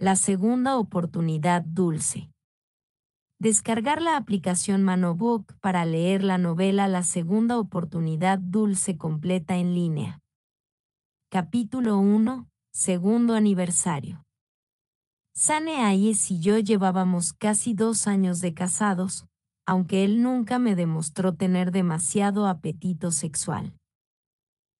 La segunda oportunidad dulce. Descargar la aplicación Manobook para leer la novela La segunda oportunidad dulce completa en línea. Capítulo 1. Segundo aniversario. Sane Ayes y yo llevábamos casi dos años de casados, aunque él nunca me demostró tener demasiado apetito sexual.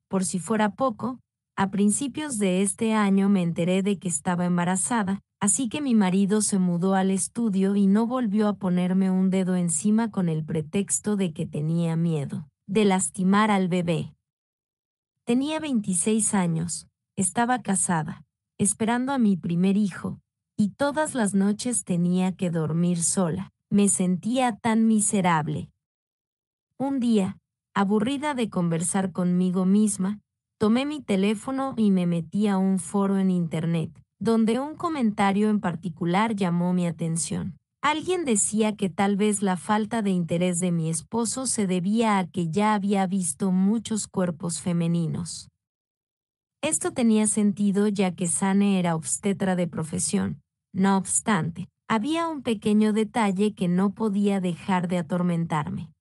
Por si fuera poco, a principios de este año me enteré de que estaba embarazada, así que mi marido se mudó al estudio y no volvió a ponerme un dedo encima con el pretexto de que tenía miedo de lastimar al bebé. Tenía 26 años, estaba casada, esperando a mi primer hijo, y todas las noches tenía que dormir sola. Me sentía tan miserable. Un día, aburrida de conversar conmigo misma, tomé mi teléfono y me metí a un foro en Internet, donde un comentario en particular llamó mi atención. Alguien decía que tal vez la falta de interés de mi esposo se debía a que ya había visto muchos cuerpos femeninos. Esto tenía sentido ya que Sane era obstetra de profesión. No obstante, había un pequeño detalle que no podía dejar de atormentarme.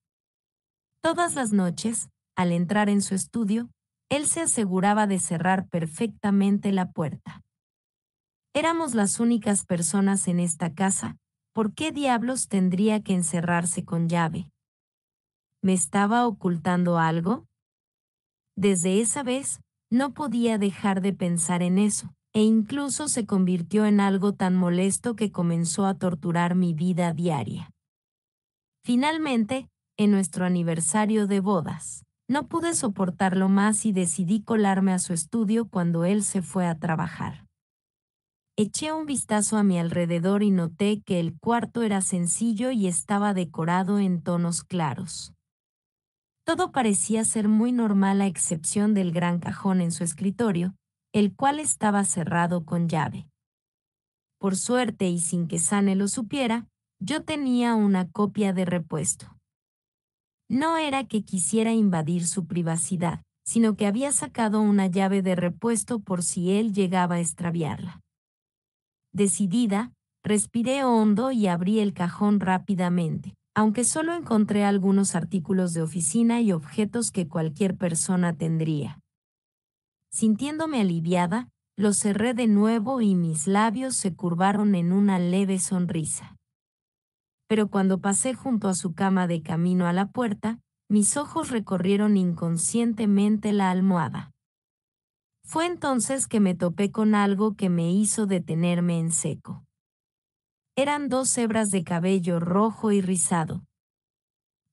Todas las noches, al entrar en su estudio, él se aseguraba de cerrar perfectamente la puerta. Éramos las únicas personas en esta casa, ¿por qué diablos tendría que encerrarse con llave? ¿Me estaba ocultando algo? Desde esa vez, no podía dejar de pensar en eso, e incluso se convirtió en algo tan molesto que comenzó a torturar mi vida diaria. Finalmente, en nuestro aniversario de bodas, no pude soportarlo más y decidí colarme a su estudio cuando él se fue a trabajar. Eché un vistazo a mi alrededor y noté que el cuarto era sencillo y estaba decorado en tonos claros. Todo parecía ser muy normal a excepción del gran cajón en su escritorio, el cual estaba cerrado con llave. Por suerte y sin que Sane lo supiera, yo tenía una copia de repuesto. No era que quisiera invadir su privacidad, sino que había sacado una llave de repuesto por si él llegaba a extraviarla. Decidida, respiré hondo y abrí el cajón rápidamente, aunque solo encontré algunos artículos de oficina y objetos que cualquier persona tendría. Sintiéndome aliviada, lo cerré de nuevo y mis labios se curvaron en una leve sonrisa pero cuando pasé junto a su cama de camino a la puerta, mis ojos recorrieron inconscientemente la almohada. Fue entonces que me topé con algo que me hizo detenerme en seco. Eran dos hebras de cabello rojo y rizado.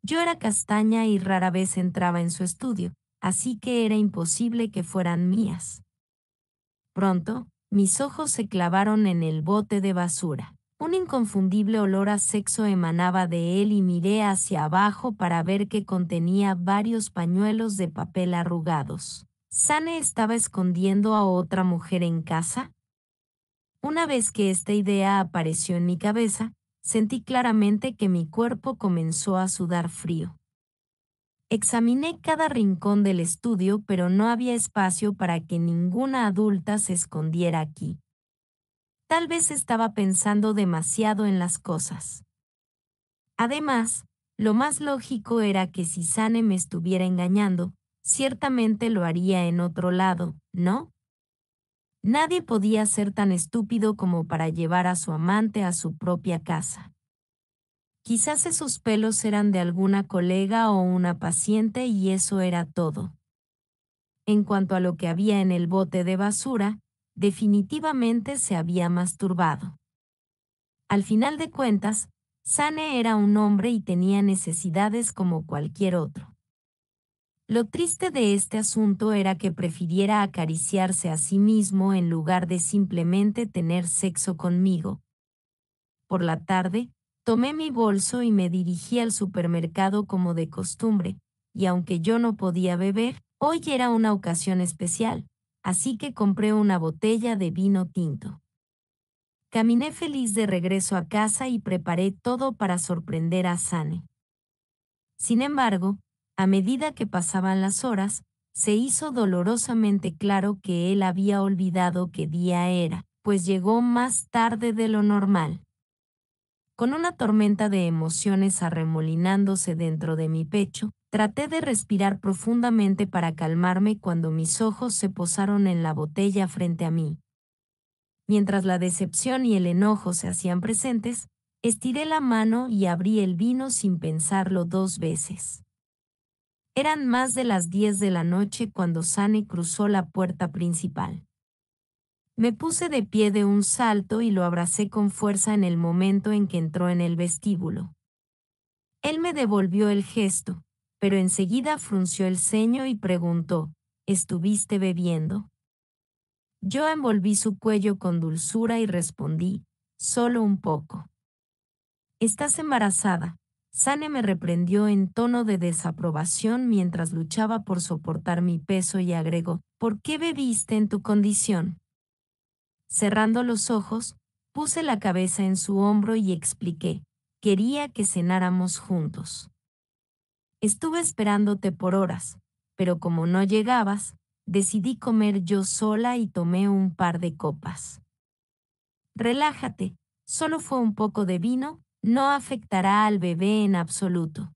Yo era castaña y rara vez entraba en su estudio, así que era imposible que fueran mías. Pronto, mis ojos se clavaron en el bote de basura. Un inconfundible olor a sexo emanaba de él y miré hacia abajo para ver que contenía varios pañuelos de papel arrugados. ¿Sane estaba escondiendo a otra mujer en casa? Una vez que esta idea apareció en mi cabeza, sentí claramente que mi cuerpo comenzó a sudar frío. Examiné cada rincón del estudio, pero no había espacio para que ninguna adulta se escondiera aquí. Tal vez estaba pensando demasiado en las cosas. Además, lo más lógico era que si Sane me estuviera engañando, ciertamente lo haría en otro lado, ¿no? Nadie podía ser tan estúpido como para llevar a su amante a su propia casa. Quizás esos pelos eran de alguna colega o una paciente y eso era todo. En cuanto a lo que había en el bote de basura, definitivamente se había masturbado. Al final de cuentas, Sane era un hombre y tenía necesidades como cualquier otro. Lo triste de este asunto era que prefiriera acariciarse a sí mismo en lugar de simplemente tener sexo conmigo. Por la tarde, tomé mi bolso y me dirigí al supermercado como de costumbre, y aunque yo no podía beber, hoy era una ocasión especial así que compré una botella de vino tinto. Caminé feliz de regreso a casa y preparé todo para sorprender a Sane. Sin embargo, a medida que pasaban las horas, se hizo dolorosamente claro que él había olvidado qué día era, pues llegó más tarde de lo normal. Con una tormenta de emociones arremolinándose dentro de mi pecho, Traté de respirar profundamente para calmarme cuando mis ojos se posaron en la botella frente a mí. Mientras la decepción y el enojo se hacían presentes, estiré la mano y abrí el vino sin pensarlo dos veces. Eran más de las diez de la noche cuando Sane cruzó la puerta principal. Me puse de pie de un salto y lo abracé con fuerza en el momento en que entró en el vestíbulo. Él me devolvió el gesto, pero enseguida frunció el ceño y preguntó, ¿estuviste bebiendo? Yo envolví su cuello con dulzura y respondí, solo un poco. Estás embarazada. Sane me reprendió en tono de desaprobación mientras luchaba por soportar mi peso y agregó, ¿por qué bebiste en tu condición? Cerrando los ojos, puse la cabeza en su hombro y expliqué, quería que cenáramos juntos. Estuve esperándote por horas, pero como no llegabas, decidí comer yo sola y tomé un par de copas. Relájate, solo fue un poco de vino, no afectará al bebé en absoluto.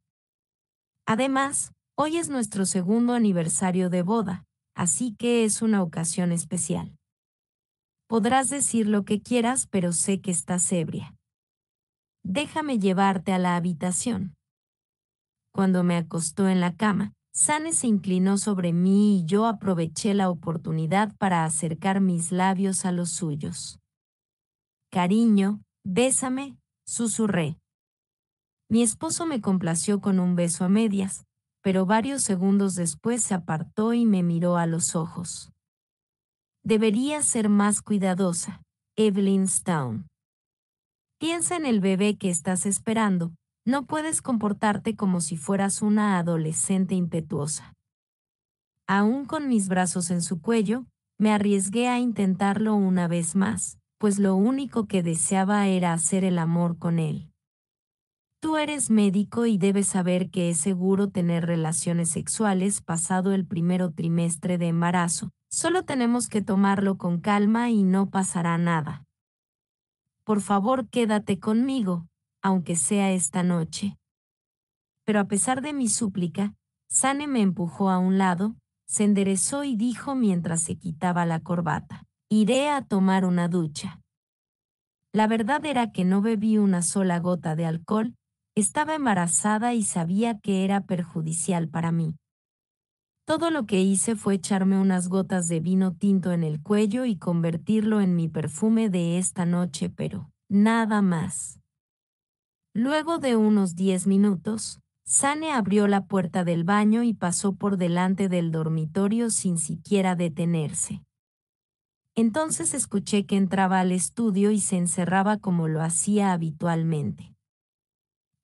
Además, hoy es nuestro segundo aniversario de boda, así que es una ocasión especial. Podrás decir lo que quieras, pero sé que estás ebria. Déjame llevarte a la habitación cuando me acostó en la cama. Sane se inclinó sobre mí y yo aproveché la oportunidad para acercar mis labios a los suyos. Cariño, bésame, susurré. Mi esposo me complació con un beso a medias, pero varios segundos después se apartó y me miró a los ojos. Debería ser más cuidadosa, Evelyn Stone. Piensa en el bebé que estás esperando, no puedes comportarte como si fueras una adolescente impetuosa. Aún con mis brazos en su cuello, me arriesgué a intentarlo una vez más, pues lo único que deseaba era hacer el amor con él. Tú eres médico y debes saber que es seguro tener relaciones sexuales pasado el primero trimestre de embarazo. Solo tenemos que tomarlo con calma y no pasará nada. Por favor, quédate conmigo, aunque sea esta noche. Pero a pesar de mi súplica, Sane me empujó a un lado, se enderezó y dijo mientras se quitaba la corbata, iré a tomar una ducha. La verdad era que no bebí una sola gota de alcohol, estaba embarazada y sabía que era perjudicial para mí. Todo lo que hice fue echarme unas gotas de vino tinto en el cuello y convertirlo en mi perfume de esta noche, pero nada más. Luego de unos diez minutos, Sane abrió la puerta del baño y pasó por delante del dormitorio sin siquiera detenerse. Entonces escuché que entraba al estudio y se encerraba como lo hacía habitualmente.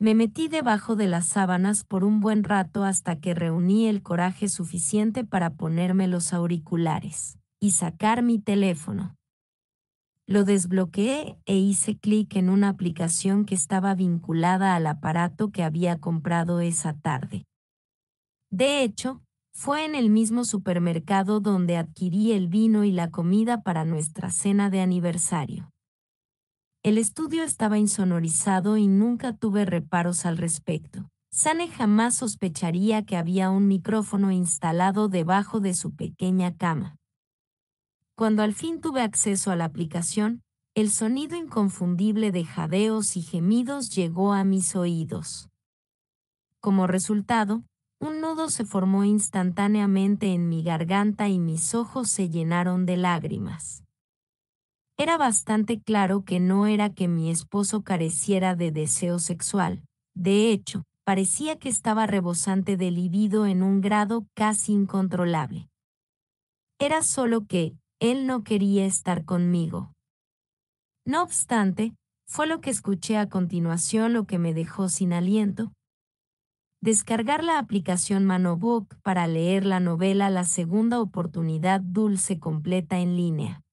Me metí debajo de las sábanas por un buen rato hasta que reuní el coraje suficiente para ponerme los auriculares y sacar mi teléfono. Lo desbloqueé e hice clic en una aplicación que estaba vinculada al aparato que había comprado esa tarde. De hecho, fue en el mismo supermercado donde adquirí el vino y la comida para nuestra cena de aniversario. El estudio estaba insonorizado y nunca tuve reparos al respecto. Sane jamás sospecharía que había un micrófono instalado debajo de su pequeña cama. Cuando al fin tuve acceso a la aplicación, el sonido inconfundible de jadeos y gemidos llegó a mis oídos. Como resultado, un nudo se formó instantáneamente en mi garganta y mis ojos se llenaron de lágrimas. Era bastante claro que no era que mi esposo careciera de deseo sexual. De hecho, parecía que estaba rebosante de libido en un grado casi incontrolable. Era solo que, él no quería estar conmigo. No obstante, fue lo que escuché a continuación lo que me dejó sin aliento. Descargar la aplicación Manobook para leer la novela La segunda oportunidad dulce completa en línea.